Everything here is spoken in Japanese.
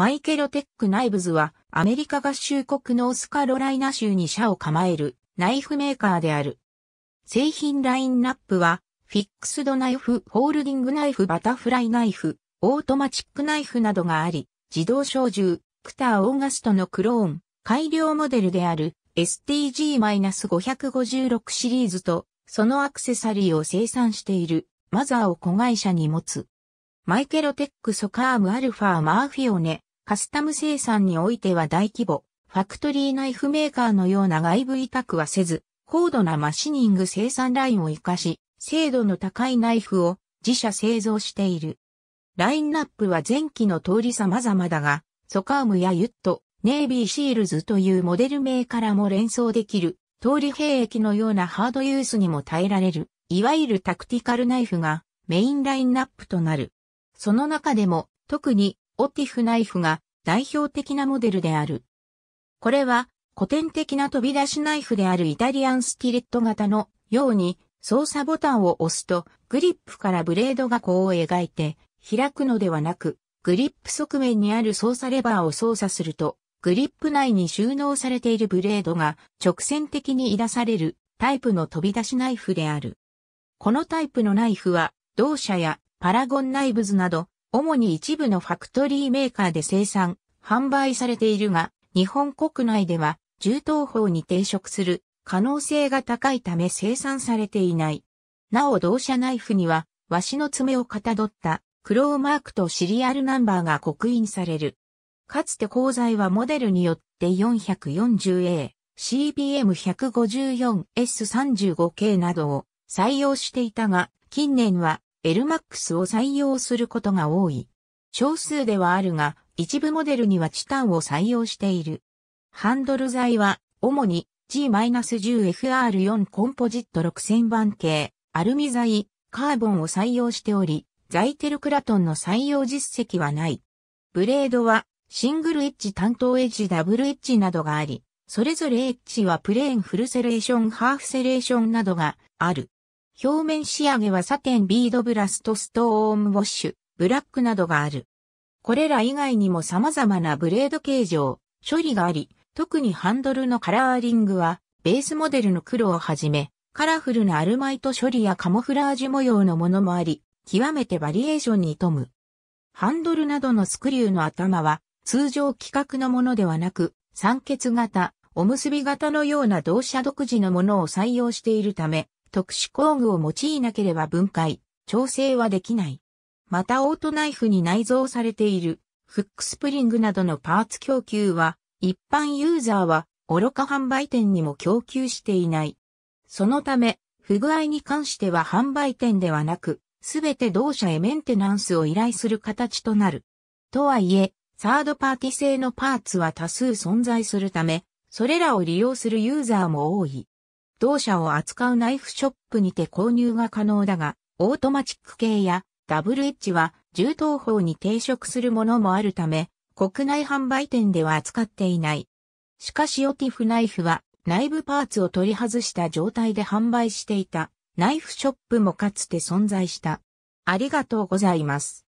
マイケロテック・ナイブズは、アメリカ合衆国ノースカロライナ州に社を構えるナイフメーカーである。製品ラインナップは、フィックスドナイフ、ホールディングナイフ、バタフライナイフ、オートマチックナイフなどがあり、自動小銃、クター・オーガストのクローン、改良モデルである STG-556 シリーズと、そのアクセサリーを生産している、マザーを子会社に持つ。マイケロテックソカームアルファマーフィオネ、カスタム生産においては大規模、ファクトリーナイフメーカーのような外部委託はせず、高度なマシニング生産ラインを活かし、精度の高いナイフを自社製造している。ラインナップは前期の通り様々だが、ソカームやユット、ネイビーシールズというモデル名からも連想できる、通り兵役のようなハードユースにも耐えられる、いわゆるタクティカルナイフがメインラインナップとなる。その中でも、特にオティフナイフが代表的なモデルである。これは古典的な飛び出しナイフであるイタリアンスティレット型のように操作ボタンを押すとグリップからブレードが弧を描いて開くのではなくグリップ側面にある操作レバーを操作するとグリップ内に収納されているブレードが直線的に出されるタイプの飛び出しナイフである。このタイプのナイフは同社やパラゴンナイブズなど主に一部のファクトリーメーカーで生産、販売されているが、日本国内では、銃刀法に抵触する可能性が高いため生産されていない。なお同社ナイフには、和紙の爪をかたどったクローマークとシリアルナンバーが刻印される。かつて鋼材はモデルによって 440A、CBM154S35K などを採用していたが、近年は LMAX を採用することが多い。少数ではあるが、一部モデルにはチタンを採用している。ハンドル材は、主に G-10FR4 コンポジット6000番系、アルミ材、カーボンを採用しており、ザイテルクラトンの採用実績はない。ブレードは、シングルエッジ担当エッジダブルエッジなどがあり、それぞれエッジはプレーンフルセレーションハーフセレーションなどがある。表面仕上げはサテンビードブラストストームウォッシュ、ブラックなどがある。これら以外にも様々なブレード形状、処理があり、特にハンドルのカラーリングは、ベースモデルの黒をはじめ、カラフルなアルマイト処理やカモフラージュ模様のものもあり、極めてバリエーションに富む。ハンドルなどのスクリューの頭は、通常規格のものではなく、酸欠型、おむすび型のような同社独自のものを採用しているため、特殊工具を用いなければ分解、調整はできない。またオートナイフに内蔵されているフックスプリングなどのパーツ供給は一般ユーザーは愚か販売店にも供給していない。そのため不具合に関しては販売店ではなくすべて同社へメンテナンスを依頼する形となる。とはいえ、サードパーティ製のパーツは多数存在するため、それらを利用するユーザーも多い。同社を扱うナイフショップにて購入が可能だが、オートマチック系やダブルエッジは銃刀法に抵触するものもあるため、国内販売店では扱っていない。しかしオティフナイフは内部パーツを取り外した状態で販売していたナイフショップもかつて存在した。ありがとうございます。